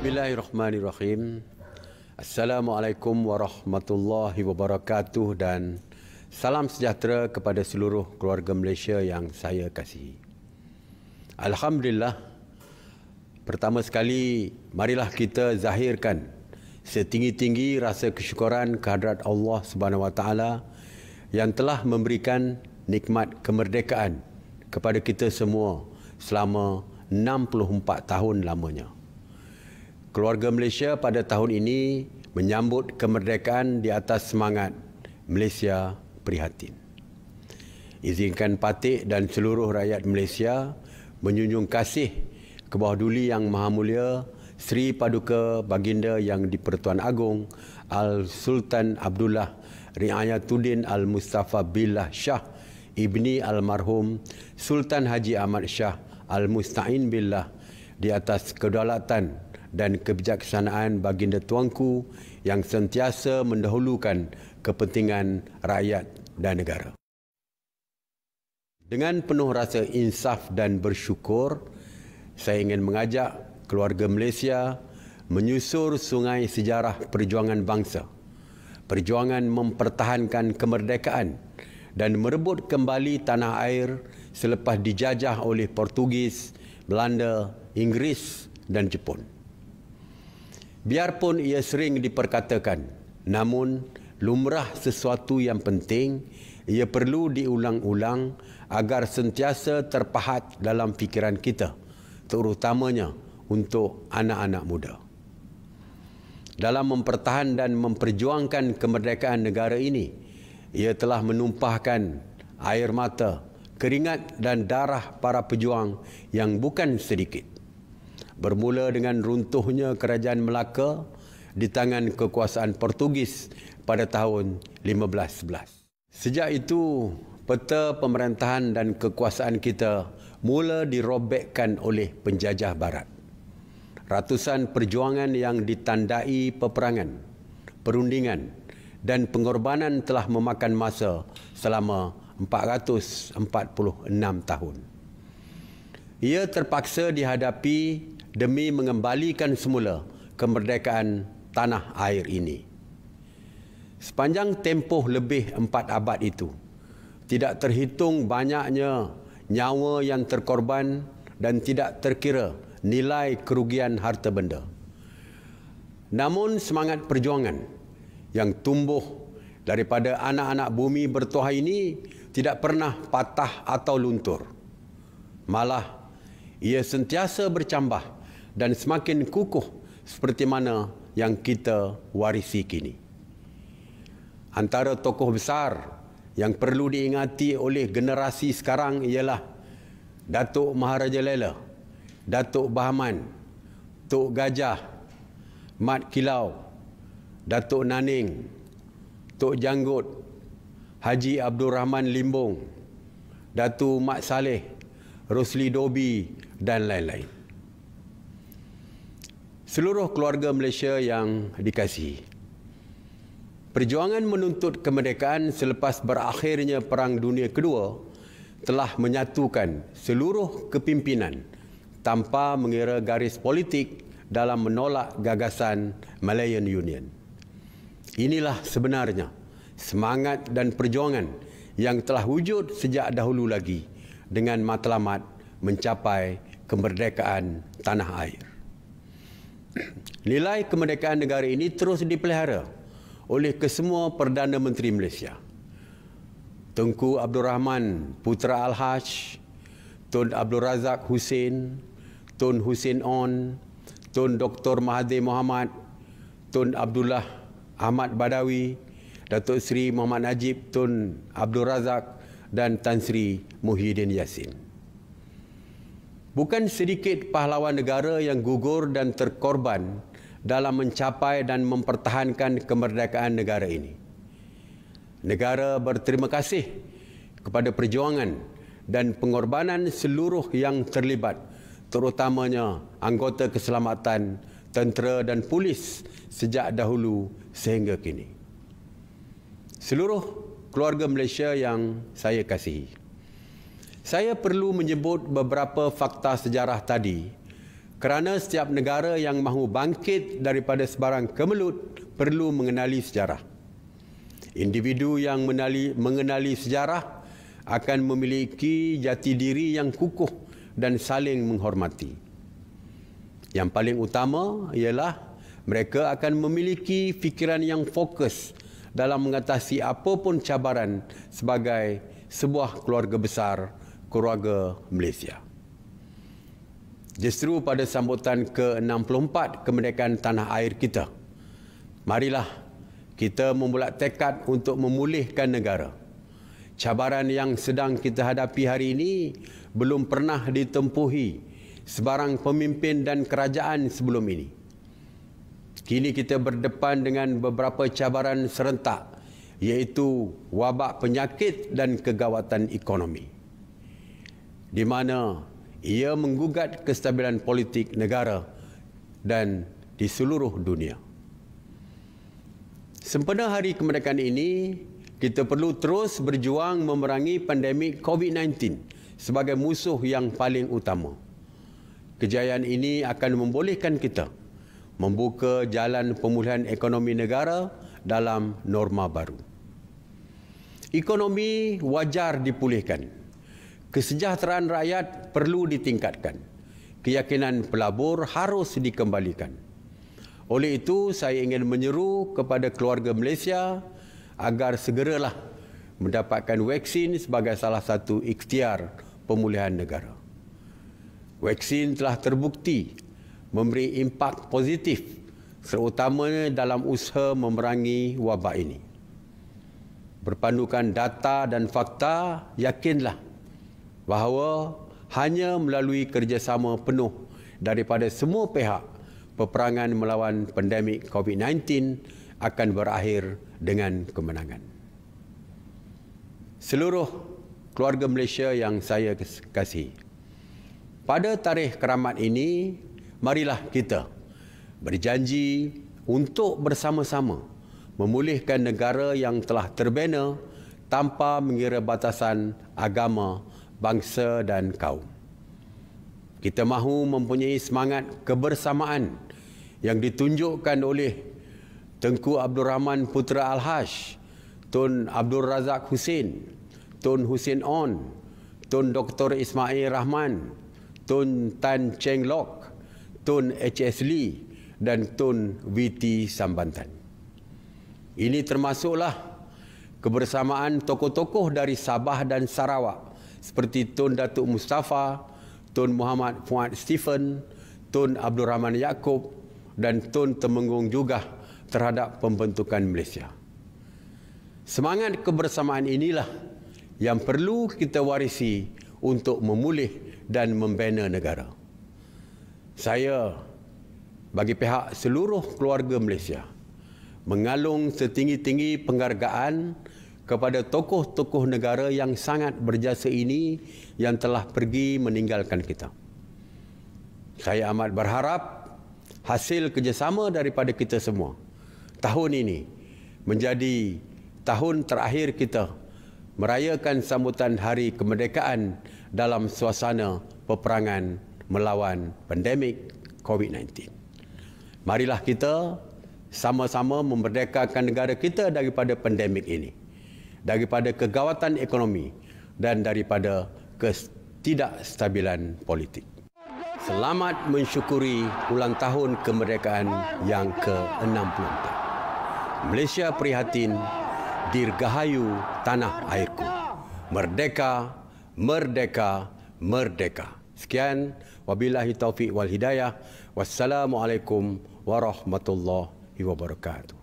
Bismillahirrahmanirrahim. Assalamualaikum warahmatullahi wabarakatuh dan salam sejahtera kepada seluruh keluarga Malaysia yang saya kasihi. Alhamdulillah. Pertama sekali, marilah kita zahirkan setinggi-tinggi rasa kesyukuran kehadrat Allah Subhanahu Wa Taala yang telah memberikan nikmat kemerdekaan kepada kita semua selama 64 tahun lamanya. Keluarga Malaysia pada tahun ini menyambut kemerdekaan di atas semangat Malaysia prihatin. Izinkan Patik dan seluruh rakyat Malaysia menyunjung kasih ke bawah duli yang maha mulia Sri Paduka Baginda Yang di-Pertuan Agong Al-Sultan Abdullah Riayatuddin Al-Mustafa Billah Shah Ibni Almarhum Sultan Haji Ahmad Shah Al-Musta'in Billah di atas kedaulatan dan kebijaksanaan baginda tuanku yang sentiasa mendahulukan kepentingan rakyat dan negara. Dengan penuh rasa insaf dan bersyukur, saya ingin mengajak keluarga Malaysia menyusur sungai sejarah perjuangan bangsa, perjuangan mempertahankan kemerdekaan dan merebut kembali tanah air selepas dijajah oleh Portugis, Belanda, Inggeris dan Jepun. Biarpun ia sering diperkatakan, namun lumrah sesuatu yang penting, ia perlu diulang-ulang agar sentiasa terpahat dalam fikiran kita, terutamanya untuk anak-anak muda. Dalam mempertahan dan memperjuangkan kemerdekaan negara ini, ia telah menumpahkan air mata, keringat dan darah para pejuang yang bukan sedikit bermula dengan runtuhnya Kerajaan Melaka di tangan kekuasaan Portugis pada tahun 1511. Sejak itu, peta pemerintahan dan kekuasaan kita mula dirobekkan oleh penjajah barat. Ratusan perjuangan yang ditandai peperangan, perundingan dan pengorbanan telah memakan masa selama 446 tahun. Ia terpaksa dihadapi demi mengembalikan semula kemerdekaan tanah air ini. Sepanjang tempoh lebih empat abad itu, tidak terhitung banyaknya nyawa yang terkorban dan tidak terkira nilai kerugian harta benda. Namun semangat perjuangan yang tumbuh daripada anak-anak bumi bertuah ini tidak pernah patah atau luntur. Malah ia sentiasa bercambah dan semakin kukuh seperti mana yang kita warisi kini. Antara tokoh besar yang perlu diingati oleh generasi sekarang ialah Datuk Maharaja Lela, Datuk Bahaman, Tok Gajah, Mat Kilau, Datuk Naning, Tok Janggut, Haji Abdul Rahman Limbong, Datuk Mat Saleh, Rosli Dobi dan lain-lain seluruh keluarga Malaysia yang dikasihi. Perjuangan menuntut kemerdekaan selepas berakhirnya Perang Dunia Kedua telah menyatukan seluruh kepimpinan tanpa mengira garis politik dalam menolak gagasan Malayan Union. Inilah sebenarnya semangat dan perjuangan yang telah wujud sejak dahulu lagi dengan matlamat mencapai kemerdekaan tanah air. Nilai kemerdekaan negara ini terus dipelihara oleh kesemua Perdana Menteri Malaysia. Tengku Abdul Rahman Putra Al-Haj, Tun Abdul Razak Hussein, Tun Hussein On, Tun Dr. Mahathir Mohamad, Tun Abdullah Ahmad Badawi, Datuk Seri Muhammad Najib, Tun Abdul Razak dan Tan Sri Muhyiddin Yassin. Bukan sedikit pahlawan negara yang gugur dan terkorban dalam mencapai dan mempertahankan kemerdekaan negara ini. Negara berterima kasih kepada perjuangan dan pengorbanan seluruh yang terlibat, terutamanya anggota keselamatan, tentera dan polis sejak dahulu sehingga kini. Seluruh keluarga Malaysia yang saya kasihi. Saya perlu menyebut beberapa fakta sejarah tadi kerana setiap negara yang mahu bangkit daripada sebarang kemelut perlu mengenali sejarah. Individu yang menali, mengenali sejarah akan memiliki jati diri yang kukuh dan saling menghormati. Yang paling utama ialah mereka akan memiliki fikiran yang fokus dalam mengatasi apapun cabaran sebagai sebuah keluarga besar keluarga Malaysia justru pada sambutan ke-64 kemerdekaan tanah air kita. Marilah kita membulat tekad untuk memulihkan negara. Cabaran yang sedang kita hadapi hari ini belum pernah ditempuhi sebarang pemimpin dan kerajaan sebelum ini. Kini kita berdepan dengan beberapa cabaran serentak iaitu wabak penyakit dan kegawatan ekonomi. Di mana ia menggugat kestabilan politik negara dan di seluruh dunia. Sempena hari kemerdekaan ini, kita perlu terus berjuang memerangi pandemik COVID-19 sebagai musuh yang paling utama. Kejayaan ini akan membolehkan kita membuka jalan pemulihan ekonomi negara dalam norma baru. Ekonomi wajar dipulihkan. Kesejahteraan rakyat perlu ditingkatkan. Keyakinan pelabur harus dikembalikan. Oleh itu, saya ingin menyeru kepada keluarga Malaysia agar segeralah mendapatkan vaksin sebagai salah satu ikhtiar pemulihan negara. Vaksin telah terbukti memberi impak positif terutamanya dalam usaha memerangi wabak ini. Berpandukan data dan fakta, yakinlah bahawa hanya melalui kerjasama penuh daripada semua pihak peperangan melawan pandemik COVID-19 akan berakhir dengan kemenangan. Seluruh keluarga Malaysia yang saya kasih Pada tarikh keramat ini, marilah kita berjanji untuk bersama-sama memulihkan negara yang telah terbina tanpa mengira batasan agama bangsa dan kaum. Kita mahu mempunyai semangat kebersamaan yang ditunjukkan oleh Tengku Abdul Rahman Putra Al-Hash, Tun Abdul Razak Hussein, Tun Hussein On, Tun Dr. Ismail Rahman, Tun Tan Cheng Lok, Tun H.S. Lee dan Tun V.T. Sambantan. Ini termasuklah kebersamaan tokoh-tokoh dari Sabah dan Sarawak seperti Tun Datuk Mustafa, Tun Muhammad Fuad Stephen, Tun Abdul Rahman Yaakob dan Tun Temenggung juga terhadap pembentukan Malaysia. Semangat kebersamaan inilah yang perlu kita warisi untuk memulih dan membina negara. Saya bagi pihak seluruh keluarga Malaysia mengalung setinggi-tinggi penghargaan kepada tokoh-tokoh negara yang sangat berjasa ini yang telah pergi meninggalkan kita. Saya amat berharap hasil kerjasama daripada kita semua tahun ini menjadi tahun terakhir kita merayakan sambutan hari kemerdekaan dalam suasana peperangan melawan pandemik COVID-19. Marilah kita sama-sama memerdekakan negara kita daripada pandemik ini daripada kegawatan ekonomi dan daripada ketidakstabilan politik. Selamat mensyukuri ulang tahun kemerdekaan yang ke-64. Malaysia prihatin dirgahayu tanah airku. Merdeka, merdeka, merdeka. Sekian, wabillahi taufiq wal hidayah. Wassalamualaikum warahmatullahi wabarakatuh.